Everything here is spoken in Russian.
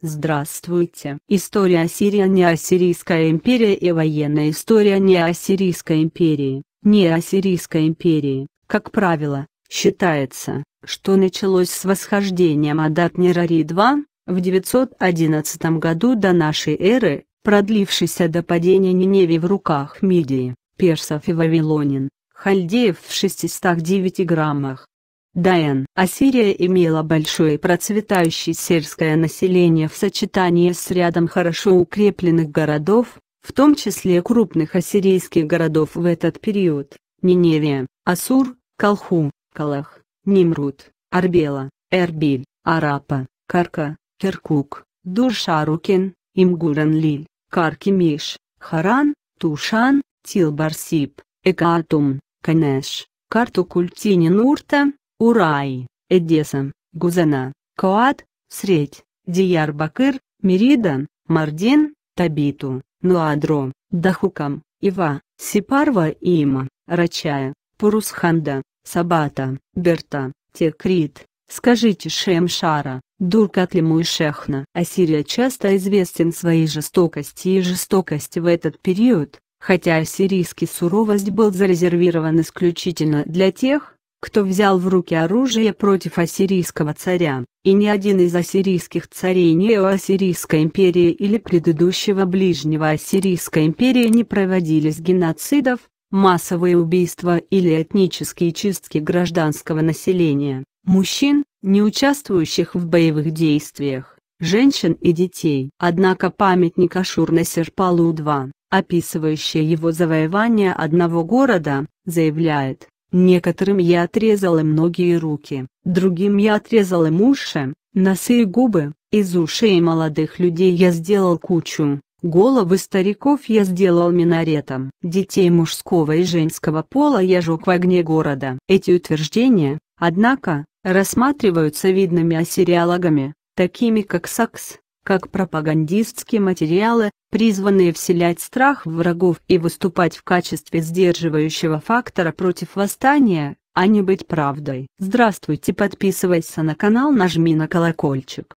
Здравствуйте! История Ассирия не Ассирийская империя и военная история не Ассирийской империи, не Ассирийской империи, как правило, считается, что началось с восхождением Адат Нерари-2, в 911 году до нашей эры, продлившейся до падения Ниневи в руках Мидии, персов и вавилонин, хальдеев в 609 граммах, Дайан. Ассирия имела большое и процветающее сельское население в сочетании с рядом хорошо укрепленных городов, в том числе крупных ассирийских городов в этот период, Ниневия, Асур, Калху, Калах, Нимрут, Арбела, Эрбиль, Арапа, Карка, Киркук, Дуршарукин, Имгуранлиль, Каркимиш, Харан, Тушан, Тилбарсип, Экатум, Канеш, Карту Культинин Урта, Урай, Эдесса, Гузана, Коат, Средь, Диярбакыр, Мерида, Мардин, Табиту, Нуадро, Дахукам, Ива, Сипарва Има, Рачая, Пурусханда, Сабата, Берта, Текрит, скажите Шемшара, Дуркатлиму и Шехна. Ассирия часто известен своей жестокости и жестокости в этот период, хотя ассирийский суровость был зарезервирован исключительно для тех, кто взял в руки оружие против ассирийского царя, и ни один из ассирийских царей Неоассирийской империи или предыдущего ближнего Ассирийской империи не проводились геноцидов, массовые убийства или этнические чистки гражданского населения, мужчин, не участвующих в боевых действиях, женщин и детей. Однако памятник Ашур-Насерпалу-2, описывающий его завоевание одного города, заявляет, Некоторым я отрезала многие руки, другим я отрезала им уши, носы и губы, из ушей молодых людей я сделал кучу, головы стариков я сделал минаретом. Детей мужского и женского пола я жег в огне города. Эти утверждения, однако, рассматриваются видными ассириологами, такими как Сакс, как пропагандистские материалы, призванные вселять страх в врагов и выступать в качестве сдерживающего фактора против восстания, а не быть правдой. Здравствуйте подписывайся на канал нажми на колокольчик.